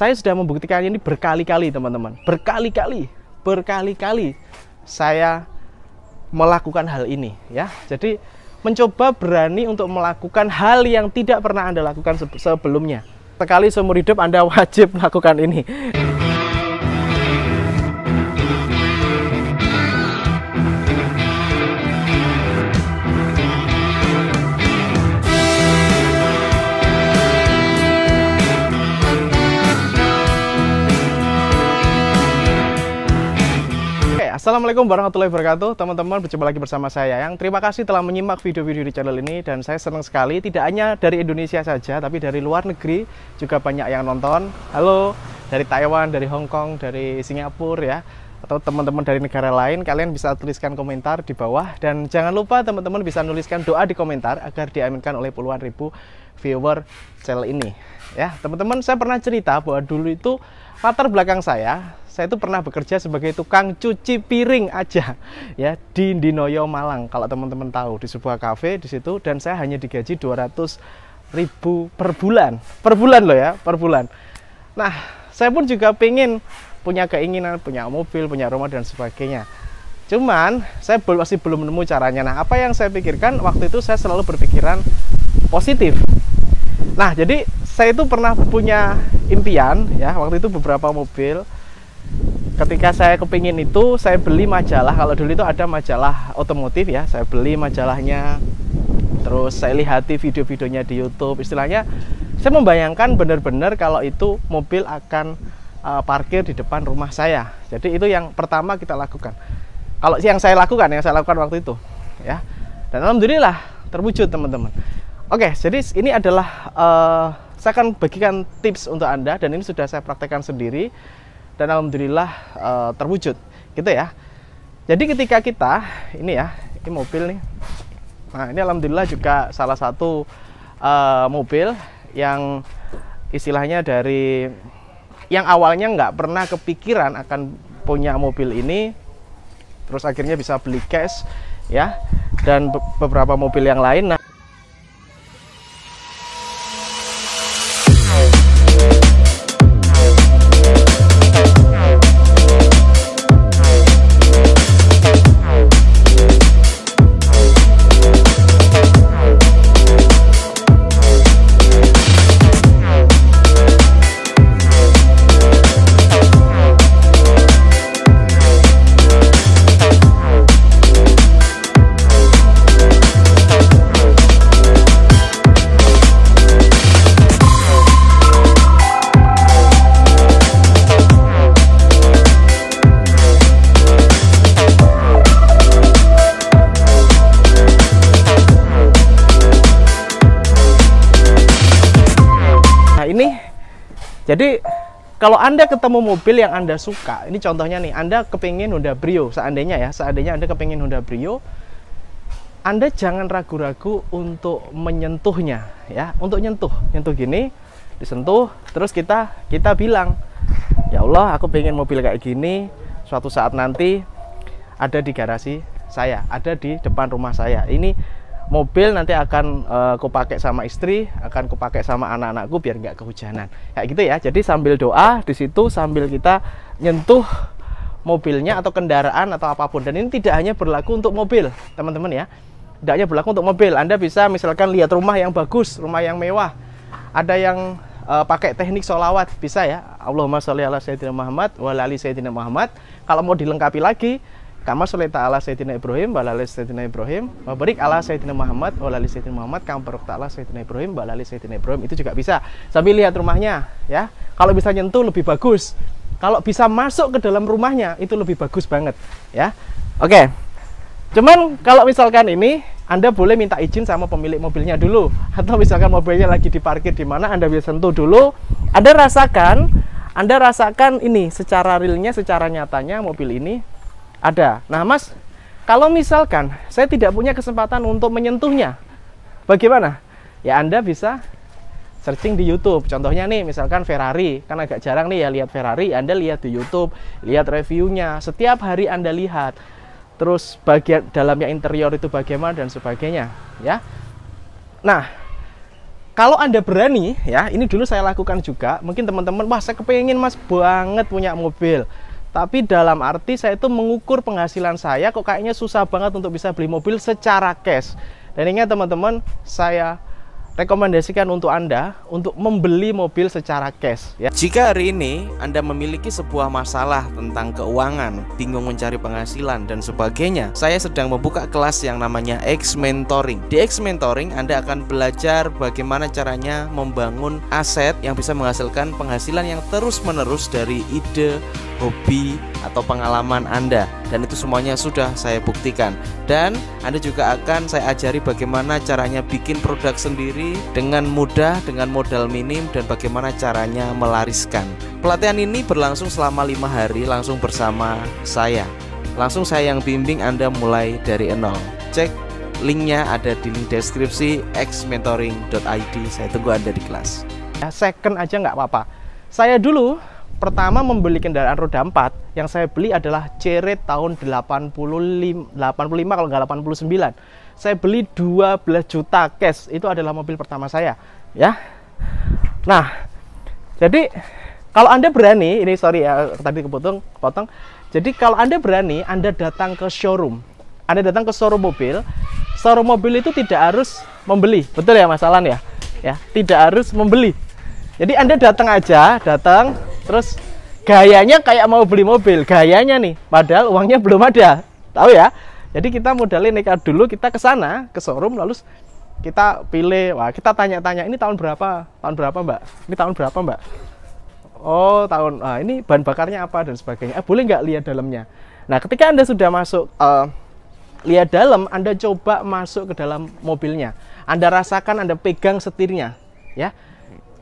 Saya sudah membuktikan ini berkali-kali, teman-teman. Berkali-kali, berkali-kali saya melakukan hal ini, ya. Jadi mencoba berani untuk melakukan hal yang tidak pernah Anda lakukan sebelumnya. Sekali seumur hidup Anda wajib melakukan ini. Assalamualaikum warahmatullahi wabarakatuh Teman-teman berjumpa lagi bersama saya Yang terima kasih telah menyimak video-video di channel ini Dan saya senang sekali tidak hanya dari Indonesia saja Tapi dari luar negeri juga banyak yang nonton Halo dari Taiwan, dari Hong Kong, dari Singapura ya atau teman-teman dari negara lain, kalian bisa tuliskan komentar di bawah. Dan jangan lupa teman-teman bisa nuliskan doa di komentar agar diaminkan oleh puluhan ribu viewer channel ini. Ya, teman-teman, saya pernah cerita bahwa dulu itu latar belakang saya saya itu pernah bekerja sebagai tukang cuci piring aja ya di Dinoyo Malang kalau teman-teman tahu di sebuah kafe di situ dan saya hanya digaji 200 ribu per bulan per bulan loh ya per bulan nah saya pun juga pengen punya keinginan punya mobil punya rumah dan sebagainya cuman saya masih belum nemu caranya nah apa yang saya pikirkan waktu itu saya selalu berpikiran positif nah jadi saya itu pernah punya impian ya waktu itu beberapa mobil ketika saya kepingin itu saya beli majalah kalau dulu itu ada majalah otomotif ya saya beli majalahnya terus saya lihati video-videonya di YouTube istilahnya saya membayangkan benar-benar kalau itu mobil akan uh, parkir di depan rumah saya jadi itu yang pertama kita lakukan kalau yang saya lakukan yang saya lakukan waktu itu ya dan alhamdulillah terwujud teman-teman oke jadi ini adalah uh, saya akan bagikan tips untuk anda dan ini sudah saya praktekkan sendiri dan alhamdulillah e, terwujud gitu ya jadi ketika kita ini ya ini mobil nih nah ini alhamdulillah juga salah satu e, mobil yang istilahnya dari yang awalnya nggak pernah kepikiran akan punya mobil ini terus akhirnya bisa beli cash ya dan beberapa mobil yang lain nah Jadi kalau Anda ketemu mobil yang Anda suka, ini contohnya nih, Anda kepingin Honda Brio, seandainya ya, seandainya Anda kepingin Honda Brio, Anda jangan ragu-ragu untuk menyentuhnya, ya, untuk nyentuh, nyentuh gini, disentuh, terus kita kita bilang, ya Allah, aku pengen mobil kayak gini, suatu saat nanti ada di garasi saya, ada di depan rumah saya. Ini mobil nanti akan uh, kupakai sama istri, akan kupakai sama anak-anakku biar nggak kehujanan. Kayak gitu ya. Jadi sambil doa di situ sambil kita nyentuh mobilnya atau kendaraan atau apapun. Dan ini tidak hanya berlaku untuk mobil, teman-teman ya. Tidak hanya berlaku untuk mobil. Anda bisa misalkan lihat rumah yang bagus, rumah yang mewah. Ada yang uh, pakai teknik solawat bisa ya Allahumma sholli ala sayyidina Muhammad wa ali sayyidina Muhammad kalau mau dilengkapi lagi kama solaita ala sayyidina Ibrahim wa lali sayyidina Ibrahim wa barik ala sayyidina Muhammad wa ala sayyidina Muhammad kama barakta ala sayyidina Ibrahim wa lali sayyidina Ibrahim itu juga bisa sambil lihat rumahnya ya kalau bisa nyentuh lebih bagus kalau bisa masuk ke dalam rumahnya itu lebih bagus banget ya oke okay. cuman kalau misalkan ini anda boleh minta izin sama pemilik mobilnya dulu atau misalkan mobilnya lagi diparkir di mana Anda bisa sentuh dulu Anda rasakan Anda rasakan ini secara realnya secara nyatanya mobil ini ada. Nah, Mas, kalau misalkan saya tidak punya kesempatan untuk menyentuhnya, bagaimana? Ya Anda bisa searching di YouTube. Contohnya nih, misalkan Ferrari, kan agak jarang nih ya lihat Ferrari. Anda lihat di YouTube, lihat reviewnya. Setiap hari Anda lihat. Terus bagian dalamnya interior itu bagaimana dan sebagainya, ya. Nah, kalau Anda berani, ya, ini dulu saya lakukan juga. Mungkin teman-teman, wah saya kepengen mas banget punya mobil tapi dalam arti saya itu mengukur penghasilan saya kok kayaknya susah banget untuk bisa beli mobil secara cash. Dan ingat teman-teman, saya rekomendasikan untuk Anda untuk membeli mobil secara cash ya. Jika hari ini Anda memiliki sebuah masalah tentang keuangan, bingung mencari penghasilan dan sebagainya, saya sedang membuka kelas yang namanya X Mentoring. Di X Mentoring Anda akan belajar bagaimana caranya membangun aset yang bisa menghasilkan penghasilan yang terus-menerus dari ide, hobi, atau pengalaman Anda dan itu semuanya sudah saya buktikan dan Anda juga akan saya ajari bagaimana caranya bikin produk sendiri dengan mudah dengan modal minim dan bagaimana caranya melariskan pelatihan ini berlangsung selama lima hari langsung bersama saya langsung saya yang bimbing Anda mulai dari nol cek linknya ada di link deskripsi xmentoring.id saya tunggu Anda di kelas ya, second aja nggak apa-apa saya dulu pertama membeli kendaraan roda 4 yang saya beli adalah Cere tahun 85 85 kalau nggak 89. Saya beli 12 juta cash. Itu adalah mobil pertama saya, ya. Nah, jadi kalau Anda berani, ini sorry ya tadi kepotong, potong Jadi kalau Anda berani, Anda datang ke showroom. Anda datang ke showroom mobil. Showroom mobil itu tidak harus membeli. Betul ya masalahnya ya? Ya, tidak harus membeli. Jadi Anda datang aja, datang Terus gayanya kayak mau beli mobil, gayanya nih. Padahal uangnya belum ada. Tahu ya? Jadi kita modalin nekat dulu, kita ke sana, ke showroom lalu kita pilih. Wah, kita tanya-tanya ini tahun berapa? Tahun berapa, Mbak? Ini tahun berapa, Mbak? Oh, tahun ah, ini bahan bakarnya apa dan sebagainya. Eh, boleh nggak lihat dalamnya? Nah, ketika Anda sudah masuk uh, lihat dalam, Anda coba masuk ke dalam mobilnya. Anda rasakan, Anda pegang setirnya, ya.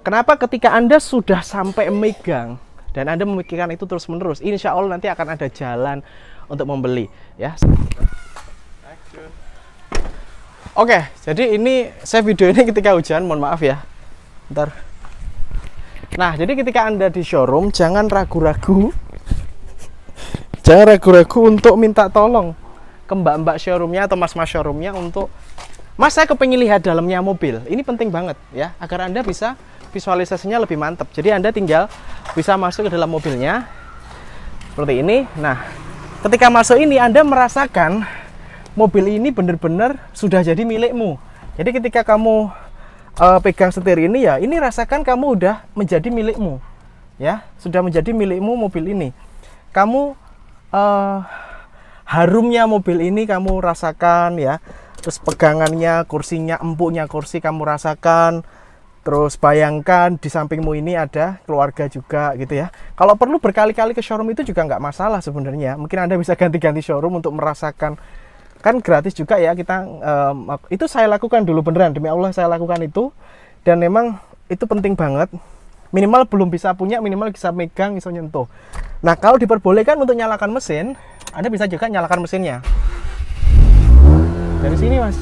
Kenapa ketika Anda sudah sampai megang dan Anda memikirkan itu terus menerus, insya Allah nanti akan ada jalan untuk membeli ya. Oke, jadi ini saya video ini ketika hujan, mohon maaf ya. Ntar. Nah, jadi ketika Anda di showroom, jangan ragu-ragu. jangan ragu-ragu untuk minta tolong ke mbak-mbak showroomnya atau mas-mas showroomnya untuk Mas saya kepengen lihat dalamnya mobil. Ini penting banget ya, agar Anda bisa visualisasinya lebih mantap. Jadi Anda tinggal bisa masuk ke dalam mobilnya seperti ini. Nah, ketika masuk ini Anda merasakan mobil ini benar-benar sudah jadi milikmu. Jadi ketika kamu uh, pegang setir ini ya, ini rasakan kamu udah menjadi milikmu. Ya, sudah menjadi milikmu mobil ini. Kamu uh, harumnya mobil ini kamu rasakan ya. Terus pegangannya, kursinya, empuknya kursi kamu rasakan Terus bayangkan di sampingmu ini ada keluarga juga gitu ya. Kalau perlu berkali-kali ke showroom itu juga nggak masalah sebenarnya. Mungkin Anda bisa ganti-ganti showroom untuk merasakan kan gratis juga ya kita um, itu saya lakukan dulu beneran demi Allah saya lakukan itu dan memang itu penting banget minimal belum bisa punya minimal bisa megang bisa nyentuh nah kalau diperbolehkan untuk nyalakan mesin anda bisa juga nyalakan mesinnya dari sini mas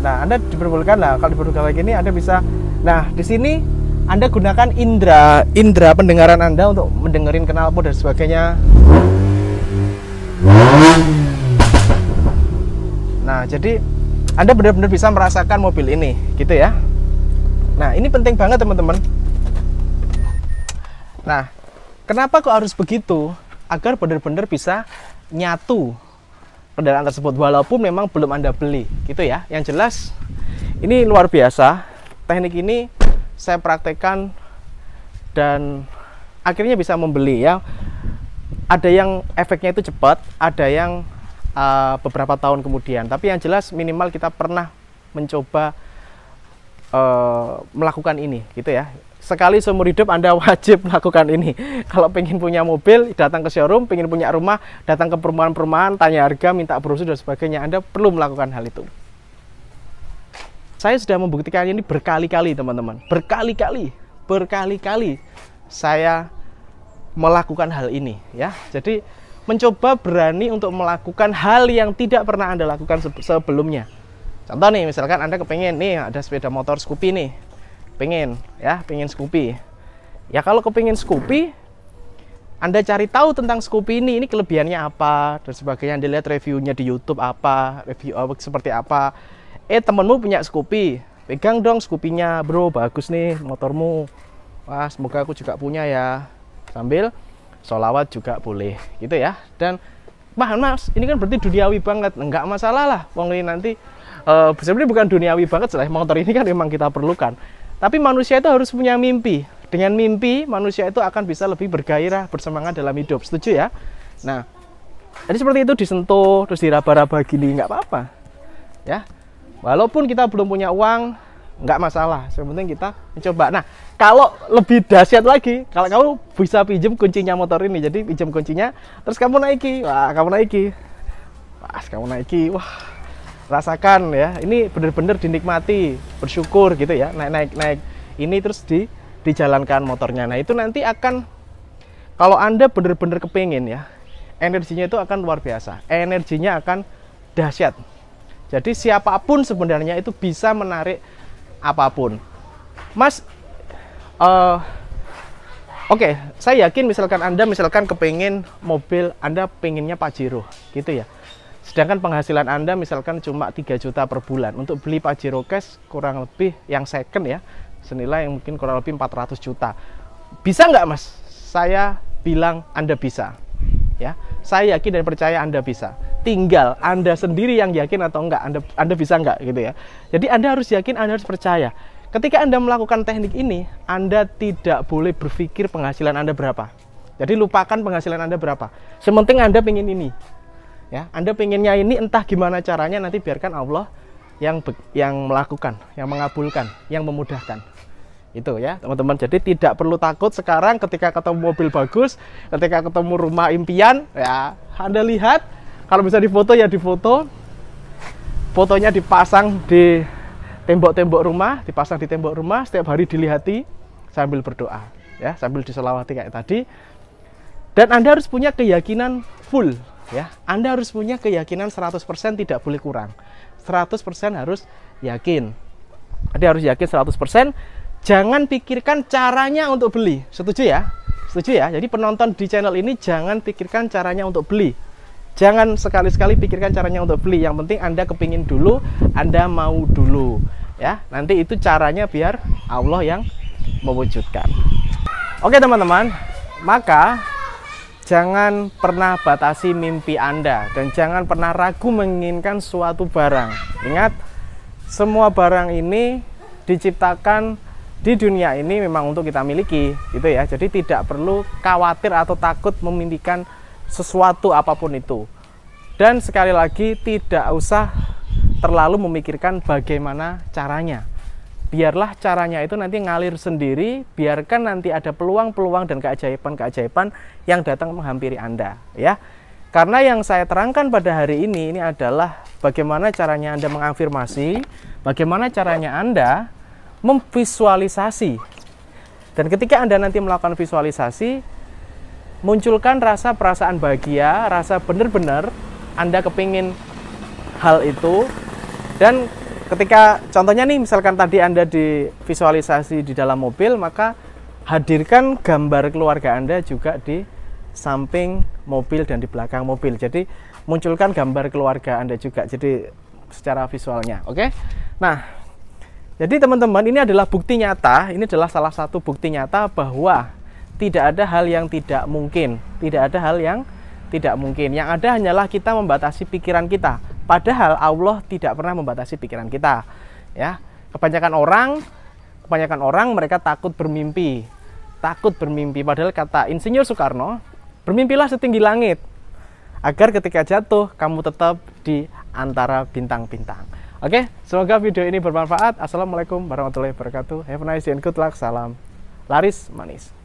Nah, Anda diperbolehkan lah kalau diperbolehkan lagi ini Anda bisa. Nah, di sini Anda gunakan indera indera pendengaran Anda untuk mendengerin knalpot dan sebagainya. Nah, jadi Anda benar-benar bisa merasakan mobil ini, gitu ya. Nah, ini penting banget teman-teman. Nah, kenapa kok harus begitu? Agar benar-benar bisa nyatu kendaraan tersebut walaupun memang belum Anda beli gitu ya. Yang jelas ini luar biasa. Teknik ini saya praktekkan dan akhirnya bisa membeli ya. Ada yang efeknya itu cepat, ada yang uh, beberapa tahun kemudian. Tapi yang jelas minimal kita pernah mencoba uh, melakukan ini gitu ya sekali seumur hidup Anda wajib melakukan ini. Kalau pengen punya mobil, datang ke showroom, pengen punya rumah, datang ke perumahan-perumahan, tanya harga, minta brosur dan sebagainya. Anda perlu melakukan hal itu. Saya sudah membuktikan ini berkali-kali, teman-teman. Berkali-kali, berkali-kali saya melakukan hal ini, ya. Jadi mencoba berani untuk melakukan hal yang tidak pernah Anda lakukan sebelumnya. Contoh nih, misalkan Anda kepengen nih ada sepeda motor Scoopy nih, pengen ya pengen Scoopy ya kalau kepingin Scoopy anda cari tahu tentang Scoopy ini ini kelebihannya apa dan sebagainya anda lihat reviewnya di YouTube apa review apa eh, seperti apa eh temenmu punya Scoopy pegang dong scoopy bro bagus nih motormu wah semoga aku juga punya ya sambil sholawat juga boleh gitu ya dan bahas mas, ini kan berarti duniawi banget. Enggak masalah lah, wong ini nanti uh, sebenarnya bukan duniawi banget setelah motor ini kan memang kita perlukan tapi manusia itu harus punya mimpi. Dengan mimpi, manusia itu akan bisa lebih bergairah, bersemangat dalam hidup. Setuju ya? Nah, jadi seperti itu disentuh, terus diraba-raba gini, nggak apa-apa. Ya, walaupun kita belum punya uang, nggak masalah. Yang penting kita mencoba. Nah, kalau lebih dahsyat lagi, kalau kamu bisa pinjam kuncinya motor ini, jadi pinjam kuncinya, terus kamu naiki, wah kamu naiki, pas kamu naiki, wah rasakan ya ini benar-benar dinikmati bersyukur gitu ya naik naik naik ini terus di dijalankan motornya nah itu nanti akan kalau anda benar-benar kepingin ya energinya itu akan luar biasa energinya akan dahsyat jadi siapapun sebenarnya itu bisa menarik apapun mas uh, Oke, okay, saya yakin misalkan Anda misalkan kepingin mobil Anda pinginnya Pajero gitu ya Sedangkan penghasilan Anda misalkan cuma 3 juta per bulan. Untuk beli Pajero Cash kurang lebih yang second ya, senilai yang mungkin kurang lebih 400 juta. Bisa nggak mas? Saya bilang Anda bisa. ya Saya yakin dan percaya Anda bisa. Tinggal Anda sendiri yang yakin atau enggak, Anda, Anda bisa enggak gitu ya. Jadi Anda harus yakin, Anda harus percaya. Ketika Anda melakukan teknik ini, Anda tidak boleh berpikir penghasilan Anda berapa. Jadi lupakan penghasilan Anda berapa. Sementing Anda ingin ini, ya Anda pengennya ini entah gimana caranya nanti biarkan Allah yang yang melakukan yang mengabulkan yang memudahkan itu ya teman-teman jadi tidak perlu takut sekarang ketika ketemu mobil bagus ketika ketemu rumah impian ya Anda lihat kalau bisa difoto ya difoto fotonya dipasang di tembok-tembok rumah dipasang di tembok rumah setiap hari dilihati sambil berdoa ya sambil diselawati kayak tadi dan Anda harus punya keyakinan full ya Anda harus punya keyakinan 100% tidak boleh kurang 100% harus yakin Anda harus yakin 100% jangan pikirkan caranya untuk beli setuju ya setuju ya jadi penonton di channel ini jangan pikirkan caranya untuk beli jangan sekali-sekali pikirkan caranya untuk beli yang penting Anda kepingin dulu Anda mau dulu ya nanti itu caranya biar Allah yang mewujudkan oke teman-teman maka Jangan pernah batasi mimpi Anda dan jangan pernah ragu menginginkan suatu barang. Ingat, semua barang ini diciptakan di dunia ini memang untuk kita miliki, gitu ya. Jadi tidak perlu khawatir atau takut memimpikan sesuatu apapun itu. Dan sekali lagi tidak usah terlalu memikirkan bagaimana caranya biarlah caranya itu nanti ngalir sendiri, biarkan nanti ada peluang-peluang dan keajaiban-keajaiban yang datang menghampiri Anda, ya. Karena yang saya terangkan pada hari ini ini adalah bagaimana caranya Anda mengafirmasi, bagaimana caranya Anda memvisualisasi. Dan ketika Anda nanti melakukan visualisasi, munculkan rasa perasaan bahagia, rasa benar-benar Anda kepingin hal itu dan ketika contohnya nih misalkan tadi Anda divisualisasi di dalam mobil maka hadirkan gambar keluarga Anda juga di samping mobil dan di belakang mobil. Jadi munculkan gambar keluarga Anda juga. Jadi secara visualnya, oke? Okay? Nah, jadi teman-teman ini adalah bukti nyata, ini adalah salah satu bukti nyata bahwa tidak ada hal yang tidak mungkin, tidak ada hal yang tidak mungkin. Yang ada hanyalah kita membatasi pikiran kita. Padahal Allah tidak pernah membatasi pikiran kita. Ya, kebanyakan orang kebanyakan orang mereka takut bermimpi. Takut bermimpi padahal kata Insinyur Soekarno, bermimpilah setinggi langit agar ketika jatuh kamu tetap di antara bintang-bintang. Oke, semoga video ini bermanfaat. Assalamualaikum warahmatullahi wabarakatuh. Have a nice day and good luck. Salam laris manis.